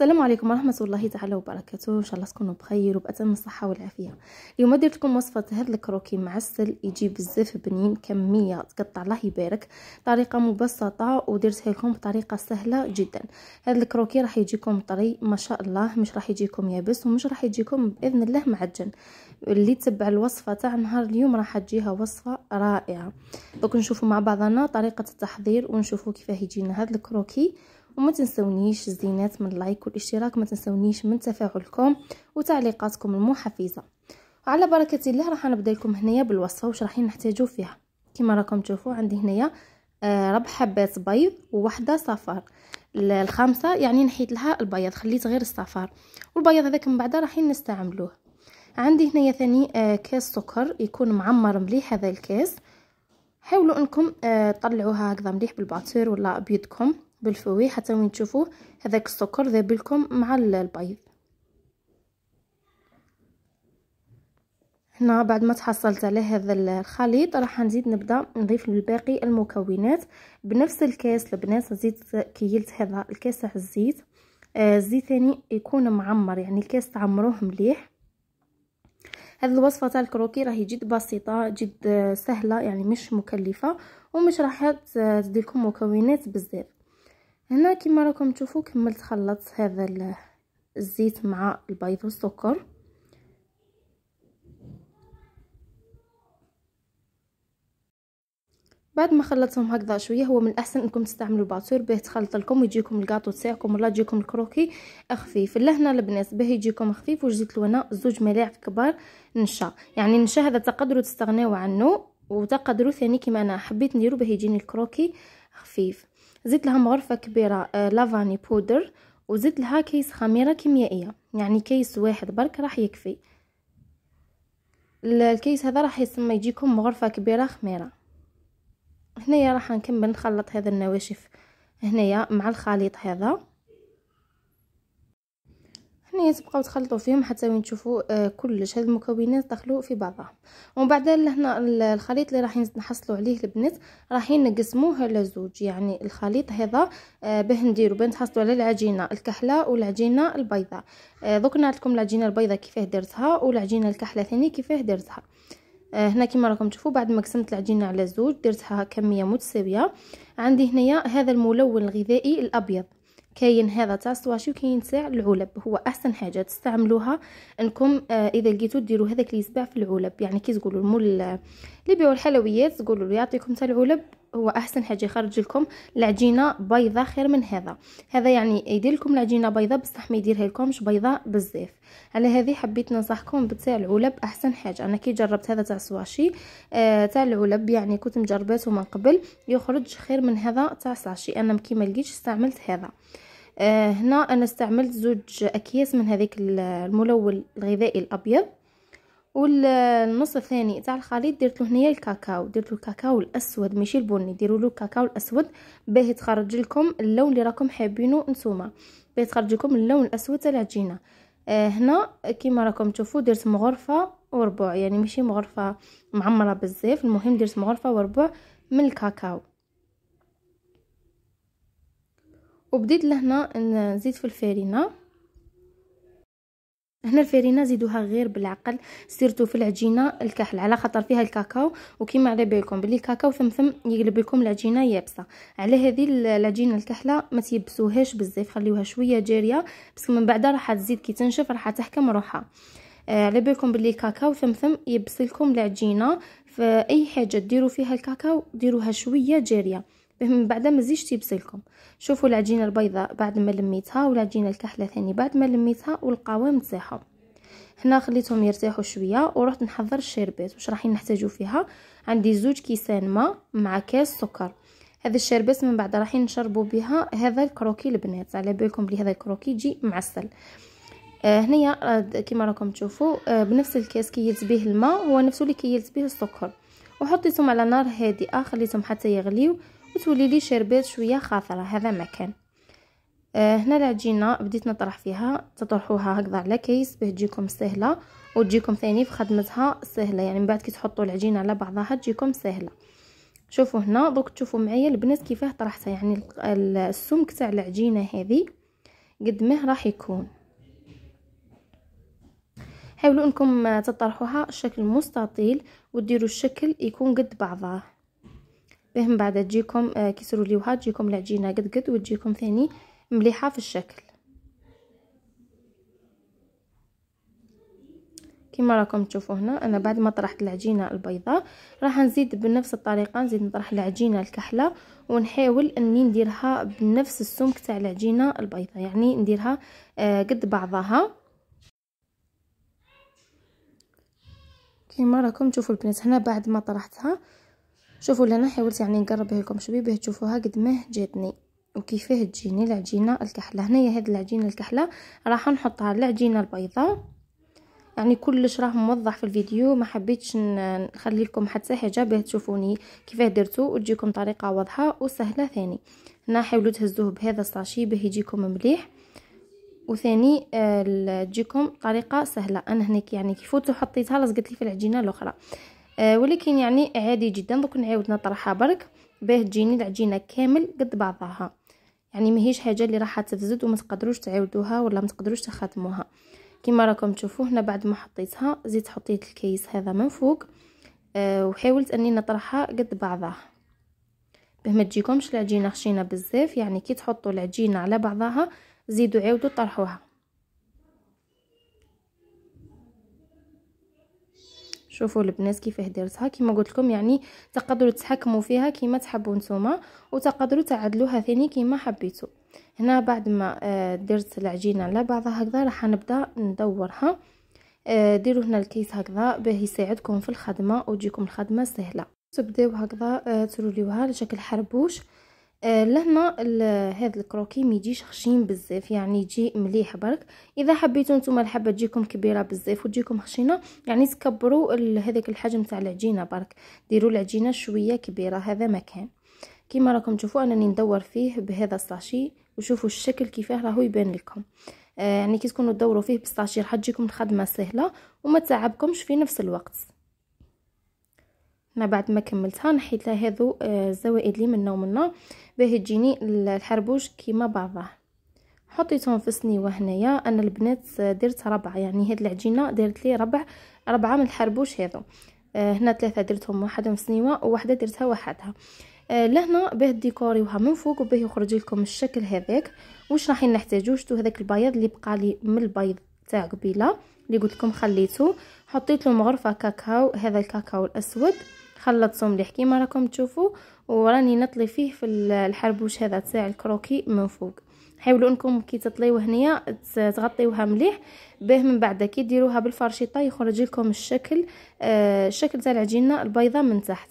السلام عليكم ورحمة الله تعالى وبركاته إن شاء الله تكونوا بخير وبأتم الصحة والعافية اليوم درت لكم وصفة هاد الكروكي معسل يجي بزاف بنين كمية تقطع الله يبارك طريقة مبسطة ودرتها لكم بطريقة سهلة جدا هاد الكروكي راح يجيكم طري ما شاء الله مش راح يجيكم يابس ومش راح يجيكم بإذن الله معجن اللي تبع الوصفة تاع نهار اليوم راح تجيها وصفة رائعة دوك نشوفوا مع بعضنا طريقة التحضير ونشوفوا كيفاه يجينا هاد الكروكي وما تنسونيش الزينات من اللايك والاشتراك ما تنسونيش من تفاعلكم وتعليقاتكم المحفزه وعلى بركه الله راح نبدا لكم هنايا بالوصفه وش راح نحتاجو فيها كما راكم تشوفوا عندي هنايا آه، ربع حبات بيض وواحده صفار الخامسه يعني نحيت لها البيض خليت غير الصفار والبيض هذاك من بعد راح نستعملوه عندي هنايا ثاني آه، كاس سكر يكون معمر مليح هذا الكاس حاولوا انكم آه، تطلعوها طلعوها هكذا مليح بالباتور ولا بيدكم بالفوي حتى وين تشوفوه هذاك السكر ذاب لكم مع البيض هنا بعد ما تحصلت على هذا الخليط راح نزيد نبدا نضيف الباقي المكونات بنفس الكاس البنات زيت كيلت هذا الكاس تاع الزيت آه، الزيت ثاني يكون معمر يعني الكاس تعمروه مليح هذه الوصفه تاع الكروكي راهي جد بسيطه جد آه، سهله يعني مش مكلفه ومش راح تدير لكم مكونات بزاف هنا كما راكم تشوفوا كملت خلطت هذا الزيت مع البيض والسكر بعد ما خلطتهم هكذا شويه هو من الاحسن انكم تستعملوا باتور باه تخلط لكم ويجيكم الكاطو تاعكم ولا يجيكم الكروكي خفيف لهنا البنات باه يجيكم خفيف وجدت انا زوج ملاعق كبار نشا يعني نشا هذا تقدروا تستغناو عنه وتقدروا ثاني كما انا حبيت نديرو باه يجيني الكروكي خفيف زدت لها مغرفة كبيرة آه، لافاني بودر وزدت لها كيس خميرة كيميائية يعني كيس واحد برك راح يكفي الكيس هذا راح يسمى يجيكم مغرفة كبيرة خميرة هنايا راح نكمل نخلط هذا النواشف هنايا مع الخليط هذا يعني تبقاو تخلطوا فيهم حتى وين تشوفوا آه، كلش هاد المكونات دخلوا في بعضها ومن بعد لهنا الخليط اللي راح نحصلوا عليه البنات رايحين نقسموه على زوج يعني الخليط هذا آه، باه نديرو باه نحصلوا على العجينه الكحله والعجينه البيضاء آه، دوك نعطيكم العجينه البيضاء كيفاه درتها والعجينه الكحله ثاني كيفاه درتها هنا كما راكم تشوفوا بعد ما قسمت العجينه على زوج درتها كميه متساويه عندي هنايا هذا الملون الغذائي الابيض كاين هذا تاع السواشي وكاين تاع العلب هو احسن حاجه تستعملوها انكم آه، اذا لقيتو ديروا هذاك اللي يسبع في العلب يعني كي تقولوا مول بيعوا الحلويات قولوا له يعطيكم تاع العلب هو احسن حاجه يخرج لكم العجينه بيضاء خير من هذا هذا يعني يدير لكم العجينه بيضاء بصح ما يديرها لكمش بيضاء بزاف على هذه حبيت ننصحكم بتاع العلب احسن حاجه انا كي جربت هذا تاع سواشي آه تاع العلب يعني كنت مجرباته من قبل يخرج خير من هذا تاع ساشي انا كي ما لقيتش استعملت هذا آه هنا انا استعملت زوج اكياس من هذيك الملون الغذائي الابيض والنص الثاني تاع الخليط درت له هنايا الكاكاو درت له الكاكاو الاسود ماشي البني ديروا له الكاكاو الاسود باه تخرج لكم اللون اللي راكم حابينه نتوما باه تخرج لكم اللون الاسود تاع العجينه آه هنا كيما راكم تشوفوا درت مغرفه وربع يعني ماشي مغرفه معمره بزاف المهم درت مغرفه وربع من الكاكاو وبديت لهنا نزيد في الفارينه هنا الفرينه زيدوها غير بالعقل سيرتو في العجينه الكحل على خاطر فيها الكاكاو وكيما على بالكم بلي الكاكاو ثم ثم يقلب لكم العجينه يابسه على هذه العجينه الكحله ما تيبسوهاش بزاف خليوها شويه جاريه بس من بعد راح تزيد كي تنشف راح تحكم روحها آه، على بالكم بلي الكاكاو ثم ثم يبسلكم لكم العجينه فاي حاجه ديروا فيها الكاكاو ديروها شويه جاريه من بعد ما الزيت تيبسلكم شوفوا العجينه البيضاء بعد ما لميتها والعجينه الكحله ثاني بعد ما لميتها والقوام تاعهم هنا خليتهم يرتاحوا شويه ورحت نحضر الشربات واش راحين نحتاجو فيها عندي زوج كيسان ماء مع كاس سكر هذا الشربات من بعد راحين نشربوا بها هذا الكروكي البنات على بالكم بلي هذا الكروكي يجي معسل آه هنايا آه، كما راكم تشوفوا آه بنفس الكاس كيلت به الماء هو نفسه اللي كيلت به السكر وحطيتهم على نار هادئه خليتهم حتى يغليو وتولي لي شربات شويه خاطره هذا ما كان آه هنا العجينه بديت نطرح فيها تطرحوها هكذا على كيس باه تجيكم سهله وتجيكم ثاني في خدمتها سهله يعني من بعد كي تحطوا العجينه على بعضها تجيكم سهله شوفوا هنا درك تشوفوا معايا البنات كيفاه طرحتها يعني السمك تاع العجينه هذه قد ما راح يكون حاولوا انكم تطرحوها شكل مستطيل وديروا الشكل يكون قد بعضه باه من بعد تجيكم آه كي تجيكم العجينه قد قد وتجيكم ثاني مليحه في الشكل كما راكم تشوفوا هنا انا بعد ما طرحت العجينه البيضاء راح نزيد بنفس الطريقه نزيد نطرح العجينه الكحله ونحاول اني نديرها بنفس السمك تاع العجينه البيضاء يعني نديرها آه، قد بعضها كما راكم تشوفوا البنات هنا بعد ما طرحتها شوفوا لهنا انا حاولت يعني نقرب لكم شوي باه تشوفوها قد ما جاتني وكيفاه تجيني العجينه الكحله هنايا هاد العجينه الكحله راح نحطها العجينه البيضاء يعني كلش راه موضح في الفيديو ما حبيتش نخلي لكم حتى حاجه باه تشوفوني كيفاه درتو وتجيكم طريقه واضحه وسهله ثاني هنا حاولوا تهزوه بهذا الساشي باه يجيكم مليح وثاني آه، تجيكم طريقه سهله انا هناك يعني كي فوتو وحطيتها لصقت لي في العجينه الاخرى آه، ولكن يعني عادي جدا دوك نعاود نطرحها برك باه تجيني العجينه كامل قد بعضها يعني ماهيش حاجه اللي راح تفزد وما تقدروش تعاودوها ولا ما تقدروش تخدموها كما راكم تشوفوا هنا بعد ما حطيتها زيت حطيت الكيس هذا من فوق آه وحاولت اني نطرحها قد بعضها باه ما تجيكمش العجينه خشينه بزاف يعني كي تحطوا العجينه على بعضها زيدوا عاودوا طرحوها شوفوا البنات كيفاه درتها كيما قلت لكم يعني تقدروا تتحكموا فيها كيما تحبوا نتوما وتقدروا تعدلوها ثاني كيما حبيتوا هنا بعد ما آه، درت العجينه على بعضها هكذا راح نبدا ندورها آه، ديروا هنا الكيس هكذا باه يساعدكم في الخدمه وتجيكم الخدمه سهله تبداو هكذا آه، تروليوها على شكل حربوش آه، لهنا هذا الكروكي ما يجيش خشين بزاف يعني يجي مليح برك اذا حبيتو نتوما الحبه تجيكم كبيره بزاف وتجيكم خشينه يعني تكبروا هذاك الحجم تاع العجينه برك ديروا العجينه شويه كبيره هذا مكان كيما راكم تشوفوا انني ندور فيه بهذا الساشي وشوفوا الشكل كيفاه راهو يبان لكم آه، يعني كي تكونوا تدوروا فيه بالساشي راح تجيكم الخدمه سهله وما تعبكمش في نفس الوقت ما بعد ما كملتها نحيت لها هذو الزوائد آه، لي منا ومنا باه تجيني الحربوش كيما بعضه حطيتهم في سنيوه هنايا انا البنات آه، درت ربع يعني هاد العجينه درت لي ربع ربعه من الحربوش هذو آه، هنا ثلاثه درتهم واحده من سنيوه وواحده درتها وحدها لهنا باه ديكوريوها من فوق وباه يخرج لكم الشكل هذاك واش راحين نحتاجو شتو هذاك البياض اللي بقى لي من البيض تاع قبيله اللي قلت لكم خليته حطيت له مغرفه كاكاو هذا الكاكاو الاسود خلطته مليح كيما راكم تشوفوا وراني نطلي فيه في الحربوش هذا تاع الكروكي من فوق حاولوا انكم كي تطليوه هنايا تغطيوها مليح باه من بعد كي ديروها بالفرشيطه يخرج لكم الشكل آه الشكل تاع العجينه البيضاء من تحت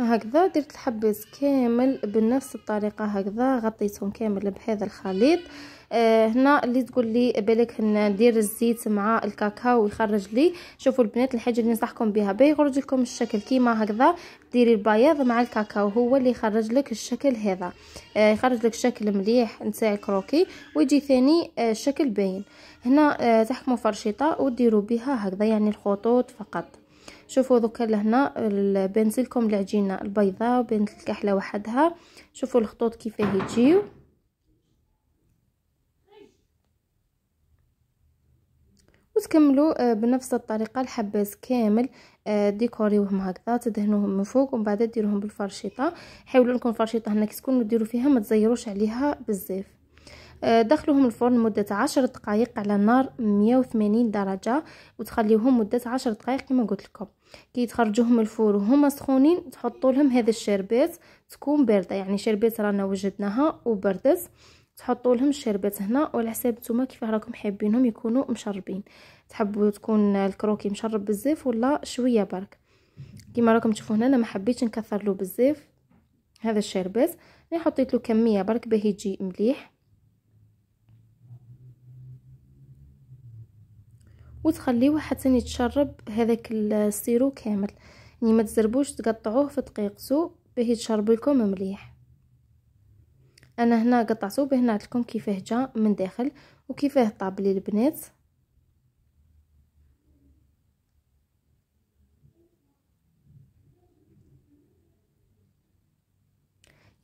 هكذا درت الحبات كامل بنفس الطريقه هكذا غطيتهم كامل بهذا الخليط آه آه، هنا اللي تقول لي بالك ندير الزيت مع الكاكاو ويخرج لي شوفوا البنات الحاجه اللي ننصحكم بها بيخرج لكم الشكل كيما هكذا ديري البياض مع الكاكاو هو اللي يخرج لك الشكل هذا آه، يخرج لك شكل مليح نتاع الكروكي ويجي ثاني آه، شكل باين هنا تحكموا فرشيطه وديروا بها هكذا يعني الخطوط فقط شوفوا دوكا لهنا بانت العجينه البيضاء وبانت الكحله وحدها شوفوا الخطوط كيفاه يجيو وتكملوا آه، بنفس الطريقه الحباس كامل آه، ديكوريوهم هكذا تدهنوهم من فوق ومن بعد ديروهم بالفرشيطه حاولوا لكم الفرشيطه هنا كي تكونوا ديروا فيها ما تزيروش عليها بزاف آه، دخلوهم الفرن مدة عشر دقائق على نار 180 درجة وتخليوهم مدة عشر دقائق كما قلت لكم كي تخرجوهم الفور وهما سخونين تحطوا لهم هذا الشربات تكون باردة يعني شربات رانا وجدناها وبردت تحطوا لهم الشربات هنا وعلى حساب نتوما كيف راكم حابينهم يكونوا مشربين تحبوا تكون الكروكي مشرب بزاف ولا شويه برك كيما راكم تشوفوا هنا انا ما حبيتش نكثر له بزاف هذا الشربات انا حطيت له كميه برك باه يجي مليح وتخليوه حتى يتشرب هذاك السيرو كامل يعني ما تزربوش تقطعوه في دقيقته باه يتشرب لكم مليح انا هنا قطعته بهنا لكم كيفاه جا من داخل وكيفاه طاب لي البنات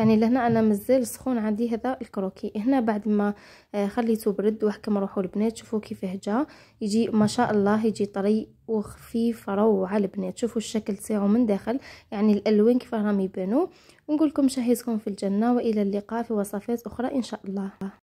يعني لهنا انا مازال سخون عندي هذا الكروكي هنا بعد ما آه، خليته برد وحكم روحو البنات شوفوا كيفاه جا يجي ما شاء الله يجي طري وخفيف روعه البنات شوفوا الشكل تاعو من داخل يعني الالوان كيف راهم يبانو ونقول لكم شهيتكم في الجنه والى اللقاء في وصفات اخرى ان شاء الله